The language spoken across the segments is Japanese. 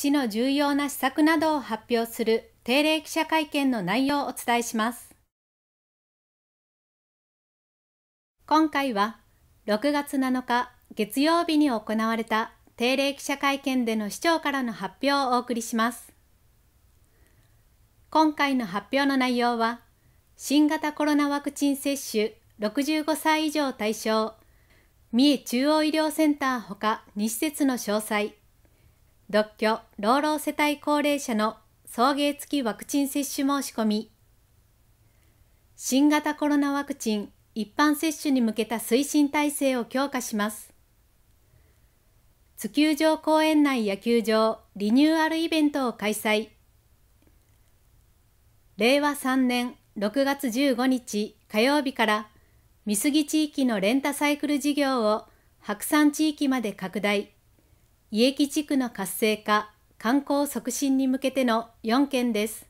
市の重要な施策などを発表する定例記者会見の内容をお伝えします。今回は6月7日月曜日に行われた定例記者会見での市長からの発表をお送りします。今回の発表の内容は、新型コロナワクチン接種65歳以上対象、三重中央医療センターほか2施設の詳細、独居・老老世帯高齢者の送迎付きワクチン接種申し込み新型コロナワクチン一般接種に向けた推進体制を強化します津球場公園内野球場リニューアルイベントを開催令和3年6月15日火曜日から美杉地域のレンタサイクル事業を白山地域まで拡大伊駅地区の活性化、観光促進に向けての4件です。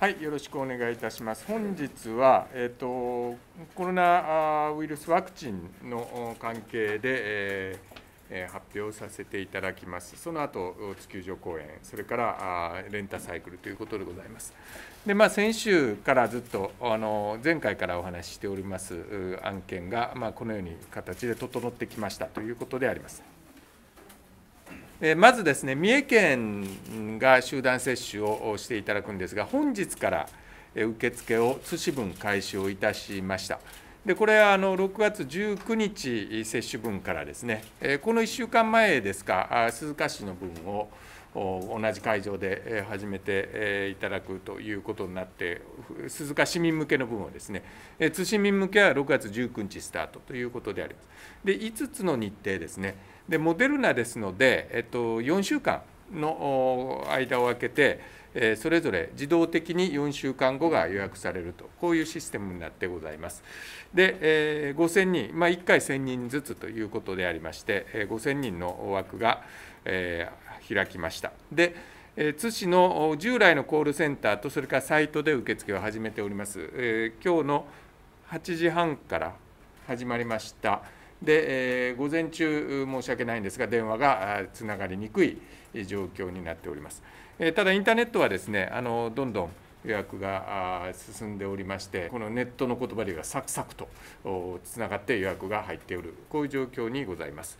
はい、よろしくお願いいたします。本日は、えっ、ー、と、コロナウイルスワクチンの関係で、えー発表させていただきます。その後地球上公演、それからレンタサイクルということでございます。でまあ、先週からずっとあの前回からお話ししております案件が、まあ、このように形で整ってきましたということであります。でまずですね三重県が集団接種をしていただくんですが本日から受付を津市分開始をいたしました。でこれはあの6月19日接種分からですねこの1週間前ですか鈴鹿市の分を同じ会場で始めていただくということになって鈴鹿市民向けの部分はですね津市民向けは6月19日スタートということでありますで5つの日程ですねでモデルナですので、えっと、4週間の間を空けてそれぞれ自動的に4週間後が予約されるとこういうシステムになってございますで5000人、まあ、1回1000人ずつということでありまして5000人の枠がえ開きました。でえ津市の従来のコールセンターとそれからサイトで受付を始めております。えー、今日の8時半から始まりました。で、えー、午前中申し訳ないんですが電話がつながりにくい状況になっております。えー、ただインターネットはですねあのどんどん予約が進んでおりましてこのネットの言葉で言うサクサクとつながって予約が入っておるこういう状況にございます。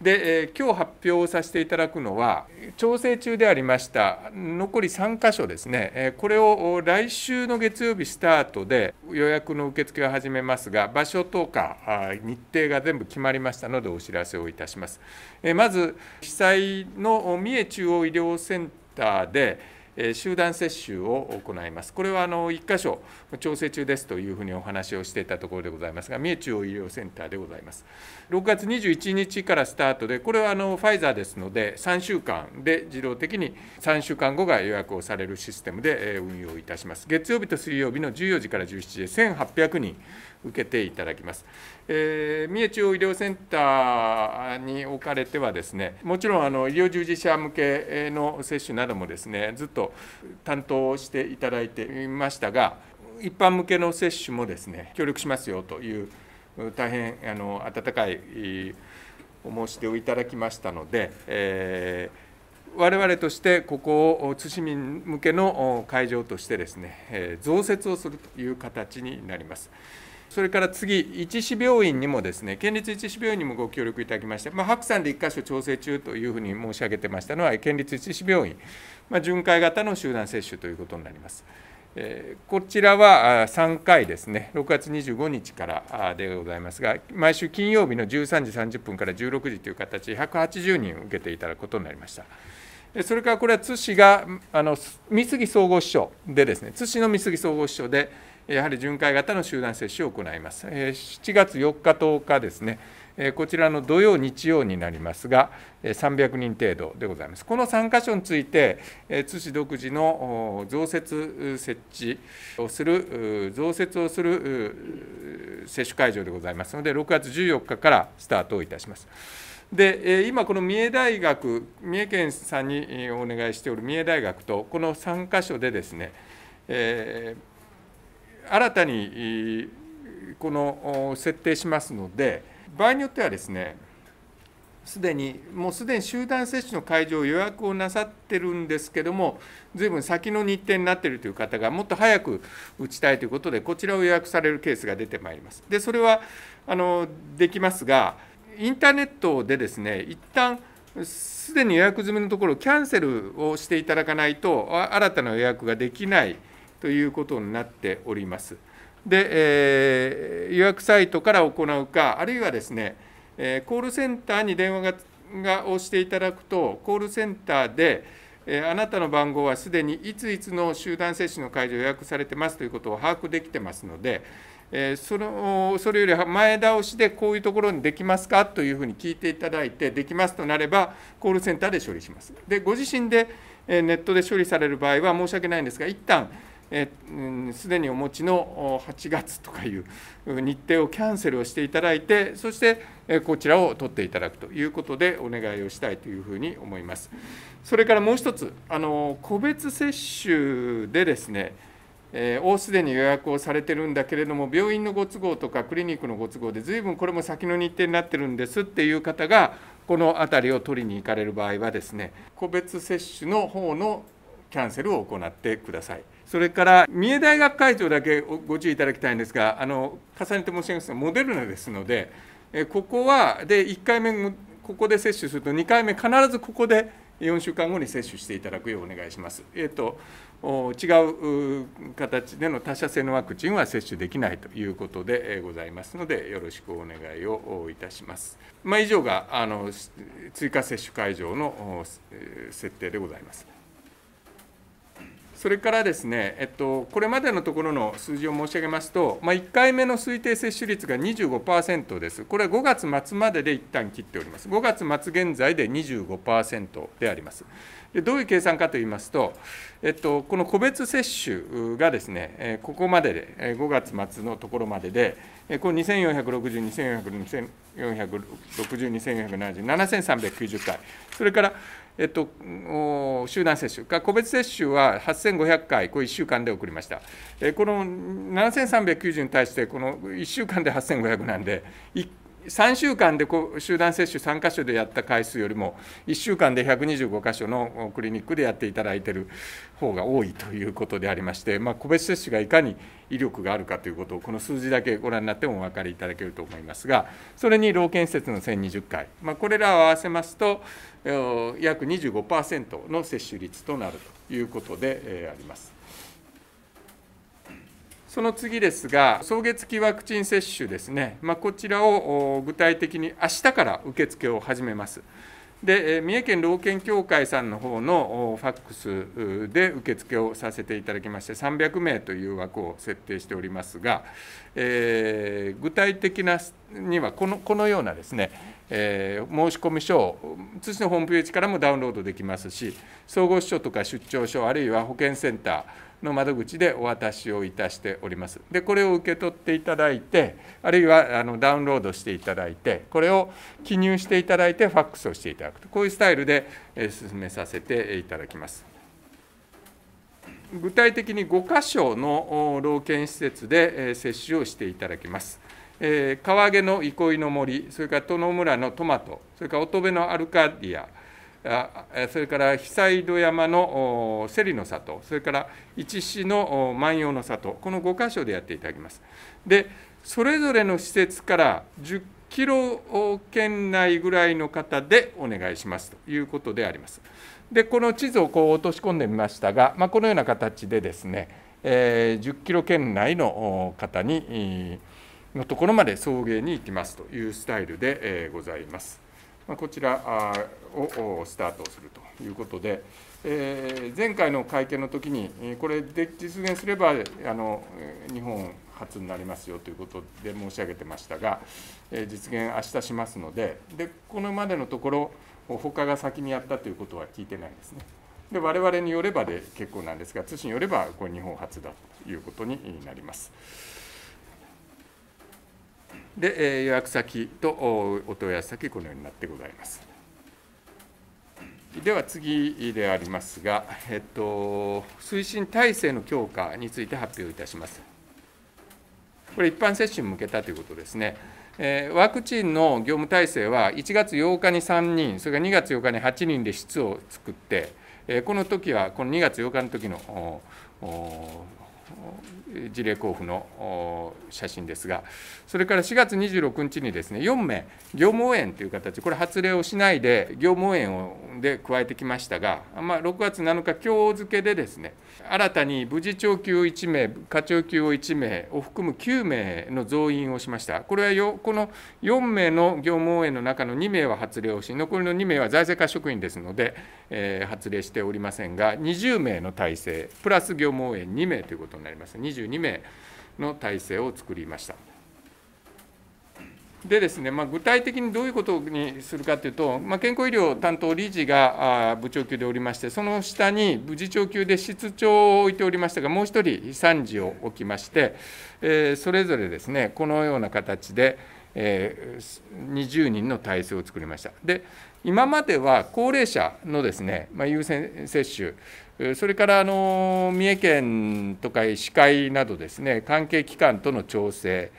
で、えー、今日発表をさせていただくのは調整中でありました残り3箇所ですね、えこれを来週の月曜日スタートで予約の受付を始めますが場所とか日程が全部決まりましたのでお知らせをいたします、えまず被災の三重中央医療センターで集団接種を行います。これはあの1箇所調整中ですというふうにお話をしていたところでございますが、三重中央医療センターでございます。6月21日からスタートで、これはあのファイザーですので、3週間で自動的に3週間後が予約をされるシステムで運用いたします。月曜日と水曜日の14時から17時、1800人受けていただきます。えー、三重中央医療センターにおかれてはですね、もちろんあの医療従事者向けの接種などもですね、ずっと担当していただいていましたが、一般向けの接種もですね協力しますよという大変あの温かいお申し出をいただきましたので、えー、我々としてここを対民向けの会場としてですね、え増設をするという形になります。それから次、一市病院にもですね、県立一市病院にもご協力いただきまして、まあ、白山で1か所調整中というふうに申し上げてましたのは、県立一市病院、まあ、巡回型の集団接種ということになります。こちらは3回ですね、6月25日からでございますが、毎週金曜日の13時30分から16時という形で、180人受けていただくことになりました。それからこれは津市が、あの三杉総合支所でですね、津市の三杉総合支所で、やはり巡回型の集団接種を行います。7月4日、10日ですね、こちらの土曜、日曜になりますが、300人程度でございます。この3箇所について、津市独自の増設設置をする、増設をする接種会場でございますので、6月14日からスタートをいたします。で今、この三重大学、三重県さんにお願いしておる三重大学と、この3か所でですね、えー、新たにこの設定しますので、場合によってはですねすでにもうすでに集団接種の会場を予約をなさってるんですけどもずいぶん先の日程になっているという方がもっと早く打ちたいということでこちらを予約されるケースが出てまいりますでそれはあのできますがインターネットでですね一旦すでに予約済みのところをキャンセルをしていただかないと新たな予約ができないということになっております。で、えー、予約サイトから行うかあるいはですね、えー、コールセンターに電話ががをしていただくとコールセンターで、えー、あなたの番号はすでにいついつの集団接種の会場予約されてますということを把握できてますので、えー、そのそれより前倒しでこういうところにできますかというふうに聞いていただいてできますとなればコールセンターで処理します。でご自身でネットで処理される場合は申し訳ないんですが一旦えすでにお持ちの8月とかいう日程をキャンセルをしていただいて、そしてこちらを取っていただくということでお願いをしたいというふうに思います。それからもう一つ、あの個別接種でですね、えもうすでに予約をされてるんだけれども、病院のご都合とかクリニックのご都合で、ずいぶんこれも先の日程になってるんですっていう方が、この辺りを取りに行かれる場合はですね、個別接種の方のキャンセルを行ってください。それから三重大学会場だけご注意いただきたいんですが、あの重ねて申し上げますが、モデルナですので、ここはで1回目、ここで接種すると、2回目、必ずここで4週間後に接種していただくようお願いします。えーと、違う形での他社製のワクチンは接種できないということでございますので、よろしくお願いをいたします。まあ、以上があの追加接種会場の設定でございます。それからですね、えっと、これまでのところの数字を申し上げますと、まあ、1回目の推定接種率が25%です、これは5月末までで一旦切っております、5月末現在で25%であります。でどういう計算かといいますと、えっと、この個別接種がですね、ここまでで、5月末のところまでで、この2460、2460、2460、2470、7390回、それからえっと、集団接種個別接種は8500回、これ1週間で送りました。えこの7390に対して、この1週間で8500なんで、3週間で集団接種3か所でやった回数よりも、1週間で125か所のクリニックでやっていただいている方が多いということでありまして、まあ、個別接種がいかに威力があるかということを、この数字だけご覧になってもお分かりいただけると思いますが、それに老健施設の1020回、まあ、これらを合わせますと、約25%の接種率となるということであります。その次ですが、送月期ワクチン接種ですね、まあ、こちらを具体的に明日から受付を始めます。で三重県老犬協会さんの方のファックスで受付をさせていただきまして、300名という枠を設定しておりますが、えー、具体的なにはこのこのようなですね、えー、申込書を津のホームページからもダウンロードできますし総合支所とか出張所あるいは保健センターの窓口でお渡しをいたしておりますでこれを受け取っていただいてあるいはあのダウンロードしていただいてこれを記入していただいてファックスをしていただくとこういうスタイルで、え進めさせていただきます。具体的に5箇所の老健施設で接種をしていただきます。えー、川毛の憩いの森、それから殿村のトマト、それから乙部のアルカディア、それから久戸山のセリの里、それから一市の万葉の里、この5箇所でやっていただきます。で、それぞれの施設から10キロ圏内ぐらいの方でお願いしますということであります。で、この地図をこう落とし込んでみましたが、まあ、このような形でですね、えー、10キロ圏内の方に、えーのところまで送迎に行きますというスタイルでございます。こちらをスタートするということで、え前回の会見の時に、これで実現すればあの日本初になりますよということで申し上げてましたが、え実現明日しますのでで、このまでのところ、他が先にやったということは聞いてないですね。で我々によればで結構なんですが、通信によれば、これ、日本初だということになります。で予約先とお問い合わせ先、このようになってございます。では次でありますが、えっと、推進体制の強化について発表いたします。これ、一般接種に向けたということですね。ワクチンの業務体制は、1月8日に3人、それから2月8日に8人で室を作って、この時は、この2月8日の時の事例交付の写真ですが、それから4月26日にですね4名、業務応援という形、これ、発令をしないで、業務応援をで加えてきましたが、まあ、6月7日、今日付でですね、新たに無事長級を1名、課長級を1名を含む9名の増員をしました、これはよこの4名の業務応援の中の2名は発令をし、残りの2名は財政課職員ですので、えー、発令しておりませんが、20名の体制、プラス業務応援2名ということことになります。22名の体制を作りました。でですねまあ、具体的にどういうことにするかというと、まあ、健康医療担当理事が部長級でおりまして、その下に次長級で室長を置いておりましたが、もう1人、参事を置きまして、えー、それぞれですねこのような形で、えー、20人の体制を作りました。で今までは高齢者のですね、まあ、優先接種、それからあの三重県とか医師会などですね、関係機関との調整、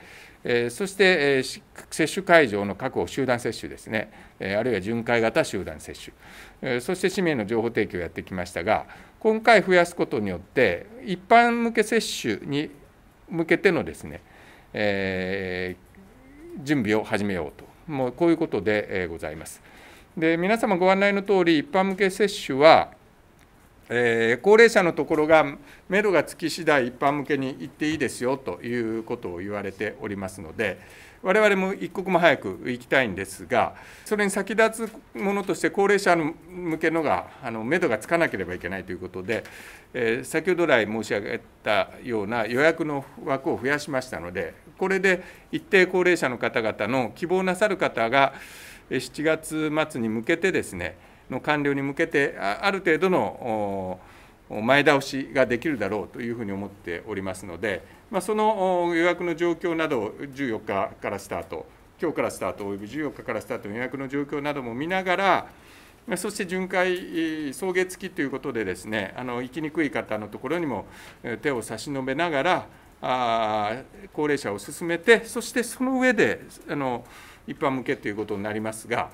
そして接種会場の確保、集団接種ですね、あるいは巡回型集団接種、そして市民の情報提供をやってきましたが、今回増やすことによって、一般向け接種に向けてのですね、えー、準備を始めようと、もうこういうことでございます。で皆様ご案内のとおり、一般向け接種は、えー、高齢者のところが、目処がつき次第、一般向けに行っていいですよということを言われておりますので、我々も一刻も早く行きたいんですが、それに先立つものとして、高齢者向けのが、あの目処がつかなければいけないということで、えー、先ほど来申し上げたような予約の枠を増やしましたので、これで一定高齢者の方々の希望なさる方が、7月末に向けてですねの完了に向けてある程度の前倒しができるだろうというふうに思っておりますので、まあ、その予約の状況などを14日からスタート今日からスタートおよび14日からスタートの予約の状況なども見ながらそして巡回送迎付きということでですねあの行きにくい方のところにも手を差し伸べながらあ高齢者を進めてそしてその上であの一般向けということになりますが、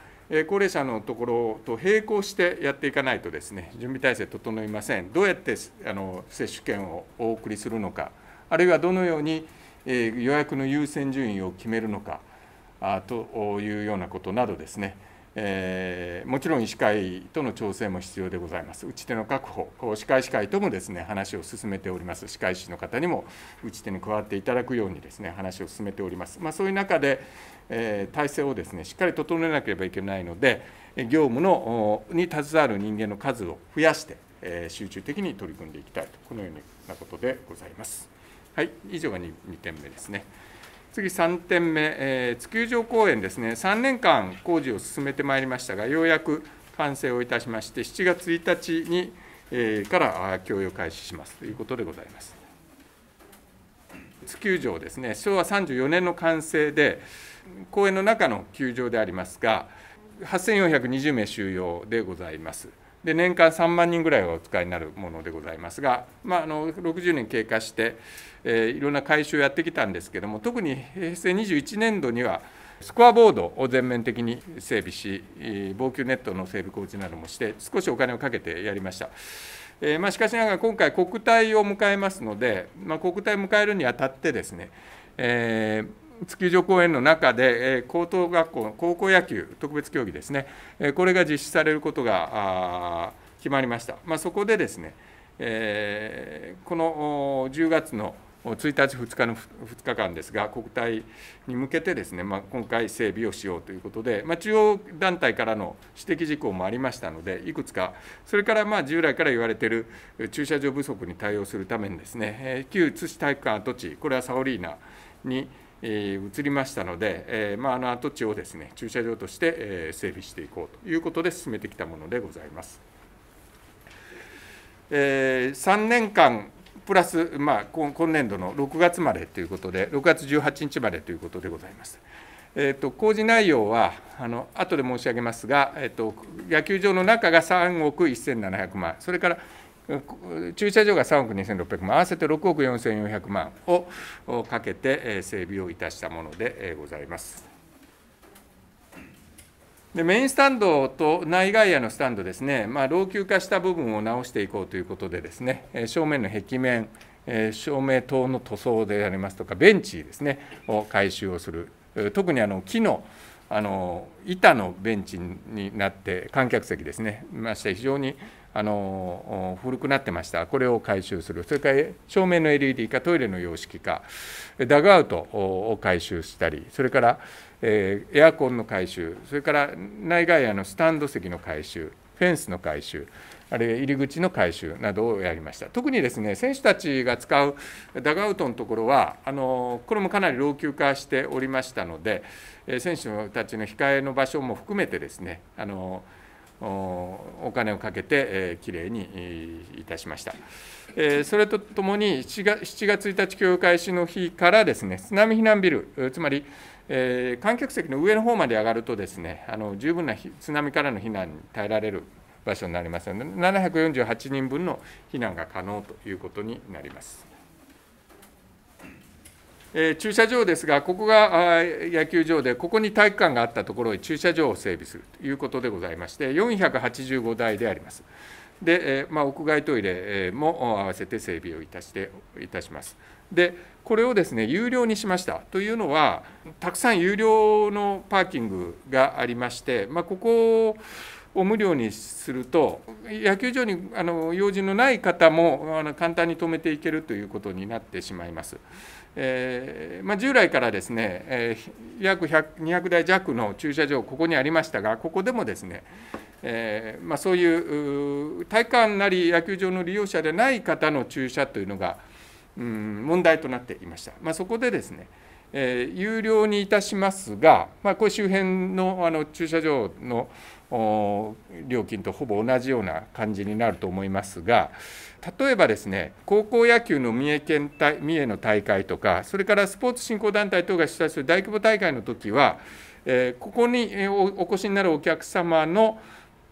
高齢者のところと並行してやっていかないとですね準備体制整いませんどうやってあの接種券をお送りするのかあるいはどのように予約の優先順位を決めるのかというようなことなどですねえー、もちろん医師会との調整も必要でございます、打ち手の確保、歯科医師会ともですね話を進めております、歯科医師の方にも打ち手に加わっていただくようにですね話を進めております、まあ、そういう中で、え体制をですねしっかり整えなければいけないので業務のに携わる人間の数を増やして、え集中的に取り組んでいきたいとこのようなことでございます。はい、以上が 2, 2点目ですね。次3点目、えー、地球上公園ですね、3年間工事を進めてまいりましたが、ようやく完成をいたしまして、7月1日に、えー、から供与開始しますということでございます。地球上ですね、昭和34年の完成で、公園の中の球場でありますが8420名収容でございます。で年間3万人ぐらいはお使いになるものでございますが、まああ、の60年経過して、えいろんな改修をやってきたんですけども特に平成21年度にはスコアボードを全面的に整備し防球ネットの整備工事などもして少しお金をかけてやりました。えまあ、しかしながら今回国体を迎えますので、まあ、国体を迎えるにあたってですね、えー地球上公園の中で高等学校高校野球特別競技ですねこれが実施されることが決まりました、まあ、そこでですね、えこの10月の1日、2日の2日間ですが、国体に向けてですね、まあ、今回、整備をしようということで、まあ、中央団体からの指摘事項もありましたので、いくつか、それからまあ従来から言われている駐車場不足に対応するためにですね、旧津市体育館跡地、これはサオリーナに、移りましたので、えまあ、あの跡地をですね駐車場として、え整備していこうということで進めてきたものでございます。えー、3年間プラス、まあ、今年度の6月までということで、6月18日までということでございます。えーと、と工事内容はあの後で申し上げますが、えーと、野球場の中が3億1700万、それから駐車場が3億2600万、合わせて6億4400万をかけて整備をいたしたものでございます。でメインスタンドと内外野のスタンドですね、まあ、老朽化した部分を直していこうということで、ですね正面の壁面、照明灯の塗装でありますとか、ベンチですね、を改修をする、特にあの木のあの板のベンチになって観客席ですねまして非常にあの古くなってましたこれを回収するそれから照明の LED かトイレの様式かダグアウトを回収したりそれからエアコンの回収それから内外野のスタンド席の回収フェンスの回収あるいは入り口の改修などをやりました。特にですね選手たちが使うダグアウトのところはあのこれもかなり老朽化しておりましたので選手たちの控えの場所も含めてですねあのお金をかけて、えー、きれいにいたしました。えー、それとともに7月 ,7 月1日協開始の日からですね津波避難ビルつまり、えー、観客席の上の方まで上がるとですねあの十分な津波からの避難に耐えられる場所になりますので、748人分の避難が可能ということになります。えー、駐車場ですが、ここが野球場で、ここに体育館があったところに駐車場を整備するということでございまして、485台であります。で、えー、まあ、屋外トイレも合わせて整備をいたしていたします。で、これをですね、有料にしました。というのは、たくさん有料のパーキングがありまして、まあ、ここをを無料にすると野球場にあの用事のない方もあの簡単に止めていけるということになってしまいます。えー、まあ、従来からですね、えー、約200台弱の駐車場ここにありましたがここでもですね、えー、まあ、そういう体育館なり野球場の利用者でない方の駐車というのが、うん、問題となっていました。まあ、そこでですねえ有料にいたしますが、まこれ周辺のあの駐車場の料金とほぼ同じような感じになると思いますが例えばですね高校野球の三重県三重の大会とかそれからスポーツ振興団体等が主催する大規模大会の時は、えここにお越しになるお客様の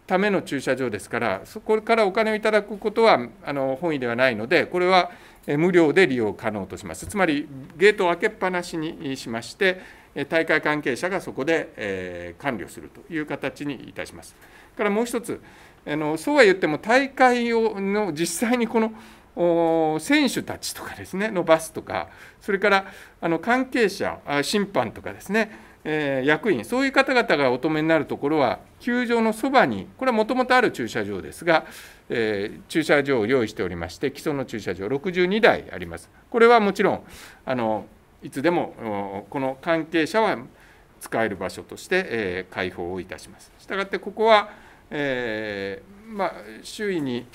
ための駐車場ですからそこからお金をいただくことはあの本意ではないのでこれは無料で利用可能としますつまりゲートを開けっぱなしにしまして大会関係者がそこで管理をするという形にいたします。からもう一つあのそうは言っても大会をの実際にこの選手たちとかですねのバスとかそれからあの関係者審判とかですね役員そういう方々がお止めになるところは球場のそばにこれはもともとある駐車場ですが、えー、駐車場を用意しておりまして既存の駐車場62台ありますこれはもちろんあのいつでもこの関係者は使える場所として開放をいたします。したがってここは、えー、まあ、周囲に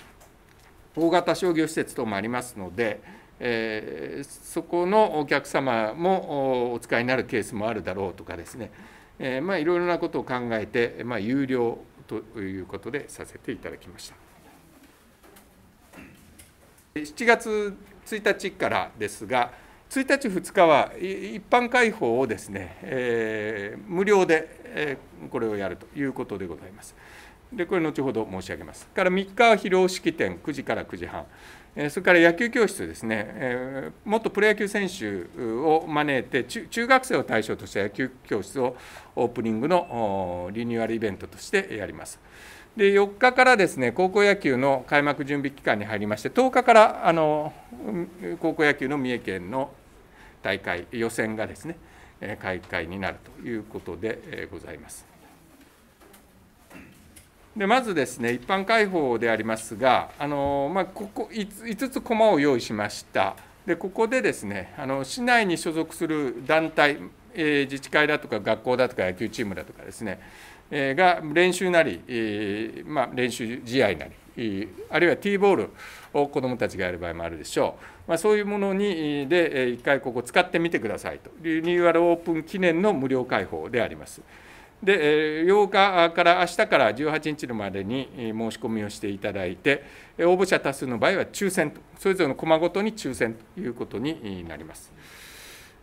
大型商業施設等もありますので、えー、そこのお客様もお使いになるケースもあるだろうとかですね、えー、まあ、いろいろなことを考えて、まあ、有料ということでさせていただきました。7月1日からですが1日、2日は一般開放をですね、えー、無料で、えー、これをやるということでございます。でこれ後ほど申し上げます。から3日は披露式典9時から9時半。それから野球教室ですね、えー、元プロ野球選手を招いて中、中学生を対象とした野球教室をオープニングのリニューアルイベントとしてやります。で4日からですね高校野球の開幕準備期間に入りまして、10日からあの高校野球の三重県の大会予選がですね開会になるということでございます。でまずですね一般開放でありますがあの、まあ、ここ 5, つ駒を用意しましたでここでですねあの市内に所属する団体、えー、自治会だとか学校だとか野球チームだとかですね、えー、が練習なり、えー、まあ、練習試合なりあるいはティーボールを子どもたちがやる場合もあるでしょう、まあ、そういうものにで一回ここ使ってみてくださいとリニューアルオープン記念の無料開放であります。で8日から明日から18日までに申し込みをしていただいて応募者多数の場合は抽選とそれぞれの駒ごとに抽選ということになります。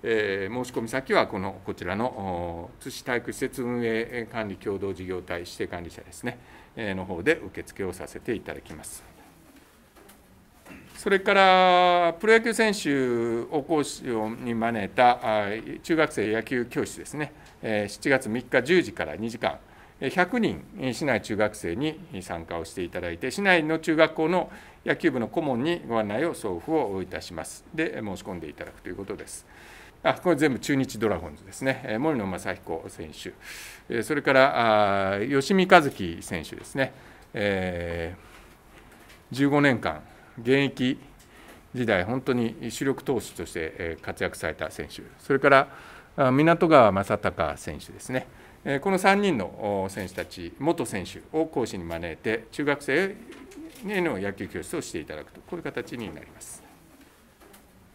えー、申し込み先はこのこちらの津市体育施設運営管理共同事業体指定管理者ですね。の方で受付をさせていただきます。それからプロ野球選手を講師に招いた中学生野球教室ですね、7月3日10時から2時間、100人市内中学生に参加をしていただいて市内の中学校の野球部の顧問にご案内を送付をいたしますで申し込んでいただくということですあこれ全部中日ドラゴンズですね、森野正彦選手、それから吉見和樹選手ですね、えー、15年間、現役時代、本当に主力投手として活躍された選手、それから湊川正隆選手ですね、この3人の選手たち、元選手を講師に招いて、中学生への野球教室をしていただくと、こういう形になります。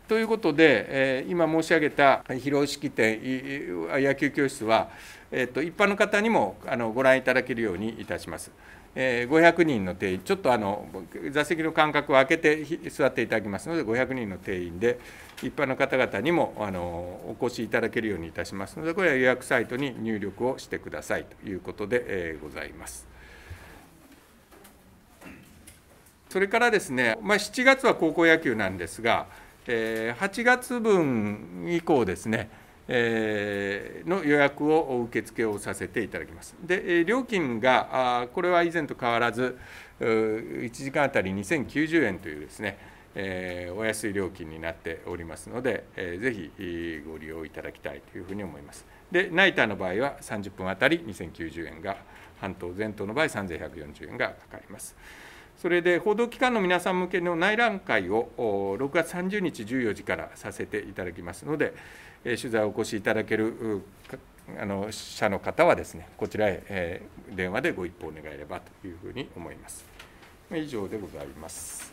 ということで、え今申し上げた広露式典野球教室は、えー、と一般の方にもあのご覧いただけるようにいたします。え500人の定員、ちょっとあの座席の間隔を空けて座っていただきますので、500人の定員で、一般の方々にもあのお越しいただけるようにいたしますので、これは予約サイトに入力をしてくださいということで、えございます。それからですね、まあ、7月は高校野球なんですが、8月分以降ですね、の予約を受付をさせていただきます。で料金がこれは以前と変わらず1時間あたり2090円というですね、お安い料金になっておりますので、ぜひご利用いただきたいというふうに思います。でナイターの場合は30分あたり2090円が半島全島の場合3140円がかかります。それで報道機関の皆さん向けの内覧会を6月30日14時からさせていただきますので、取材をお越しいただけるあの社の方はですね、こちらへ電話でご一報願えればというふうに思います。以上でございます。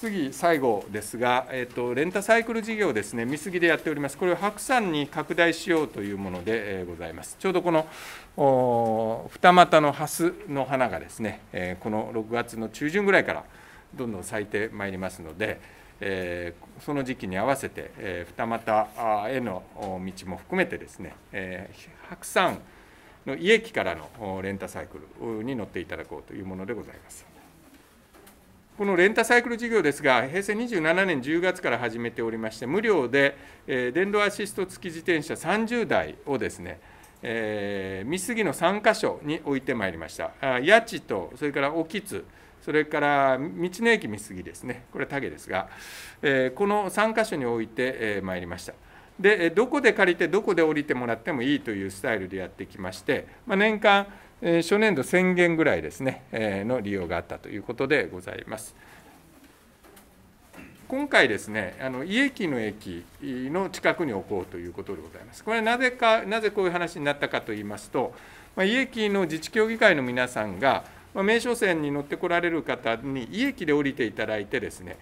次、最後ですが、えっと、レンタサイクル事業ですね、見過ぎでやっております、これを白山に拡大しようというものでございます。ちょうどこの二股のハスの花がですね、えこの6月の中旬ぐらいからどんどん咲いてまいりますので、えその時期に合わせて、え二股への道も含めてですね、え白山の家駅からのレンタサイクルに乗っていただこうというものでございます。このレンタサイクル事業ですが、平成27年10月から始めておりまして、無料で、え電動アシスト付き自転車30台をですね、えー、三杉の3か所に置いてまいりました。家賃と、それから興津、それから道の駅三杉ですね、これ、タゲですが、えー、この3か所に置いてまいりました。でどこで借りてどこで降りてもらってもいいというスタイルでやってきまして、まあ、年間初年度1000件ぐらいですねの利用があったということでございます。今回ですね、あの伊駅の駅の近くに置こうということでございます。これはなぜか、なぜこういう話になったかと言いますと、まあ、伊駅の自治協議会の皆さんが、まあ、名所線に乗ってこられる方に伊駅で降りていただいてですね、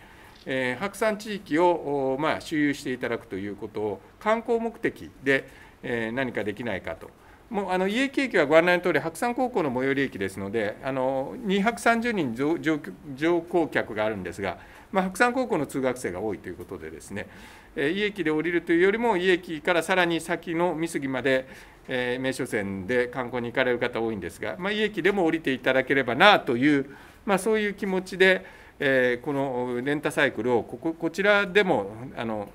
えー、白山地域を、まあ、周遊していただくということを観光目的で、えー、何かできないかと。もうあの家駅はご案内のおり白山高校の最寄り駅ですのであの230人乗降客があるんですが、まあ、白山高校の通学生が多いということでですね、えー、家駅で降りるというよりも家駅からさらに先の美杉まで、えー、名所線で観光に行かれる方多いんですが、まあ、家駅でも降りていただければなという、まあ、そういう気持ちで。えー、このレンタサイクルをこここちらでもあの、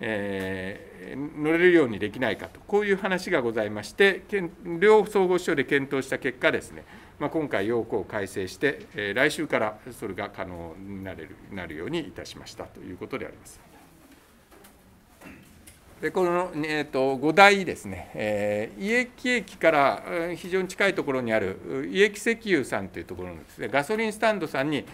えー、乗れるようにできないかとこういう話がございまして両総合省で検討した結果ですね、まあ、今回要項を改正して、えー、来週からそれが可能になれるなるようにいたしましたということであります。でこの、えーと、と5台ですね、えー、家駅から非常に近いところにある家駅石油さんというところのです、ね、ガソリンスタンドさんに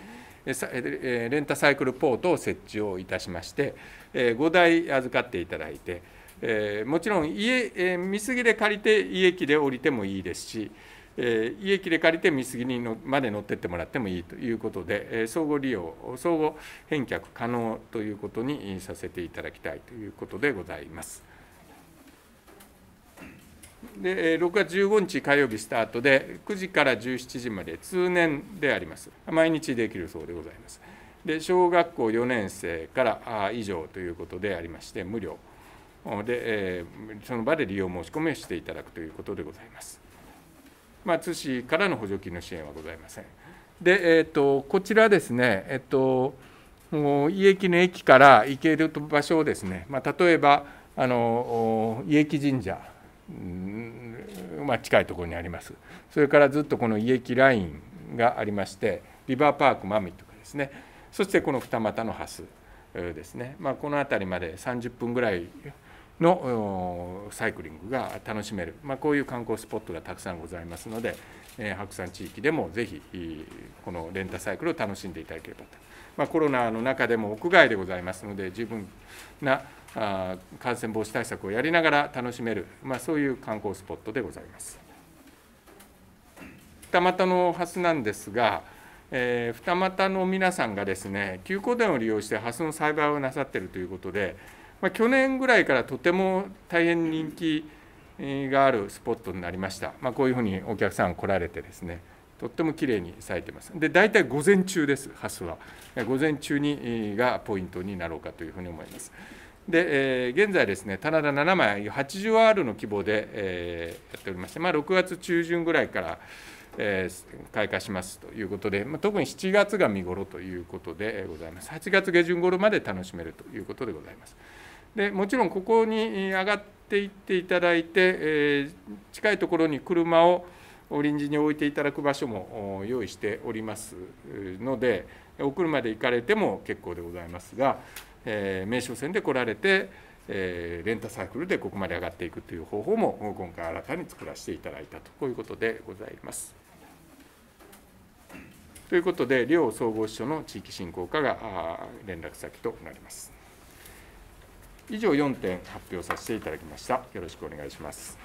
レンタサイクルポートを設置をいたしまして5台預かっていただいてもちろん家見過ぎで借りて家駅で降りてもいいですし家駅で借りて見過ぎにのまで乗ってってもらってもいいということで相互利用相互返却可能ということにさせていただきたいということでございます。で6月15日火曜日スタートで9時から17時まで通年であります毎日できるそうでございますで小学校4年生から以上ということでありまして無料でその場で利用申し込みをしていただくということでございますまあ津市からの補助金の支援はございませんで、えーと、こちらですねえっ、ー、と伊駅の駅から行ける場所をですね、まあ、例えばあの伊駅神社まあ、近いところにありますそれからずっとこの胃液ラインがありましてリバーパークマミとかですねそしてこの二股の蓮ですね、まあ、この辺りまで30分ぐらいのサイクリングが楽しめる、まあ、こういう観光スポットがたくさんございますので、えー、白山地域でもぜひこのレンタサイクルを楽しんでいただければと、まあ、コロナの中でも屋外でございますので十分なあ感染防止対策をやりながら楽しめる、まあ、そういう観光スポットでございます。二股の蓮なんですが、えー、二俣の皆さんがですね休耕田を利用して蓮の栽培をなさっているということで、まあ、去年ぐらいからとても大変人気があるスポットになりました、まあ、こういうふうにお客さん来られてですねとってもきれいに咲いてますで大体午前中です蓮は午前中にがポイントになろうかというふうに思います。で、えー、現在ですね棚田7枚 80R の規模で、えー、やっておりまして、まあ、6月中旬ぐらいから、えー、開花しますということで、まあ、特に7月が見頃ということでございます8月下旬頃まで楽しめるということでございますでもちろんここに上がっていっていただいて、えー、近いところに車を臨時に置いていただく場所も用意しておりますのでお車で行かれても結構でございますがえー、名称戦で来られて、えー、レンタサークルでここまで上がっていくという方法も今回新たに作らせていただいたとこういうことでございます。ということで、両総合支所の地域振興課が連絡先となります。以上4点発表させていただきました。よろしくお願いします。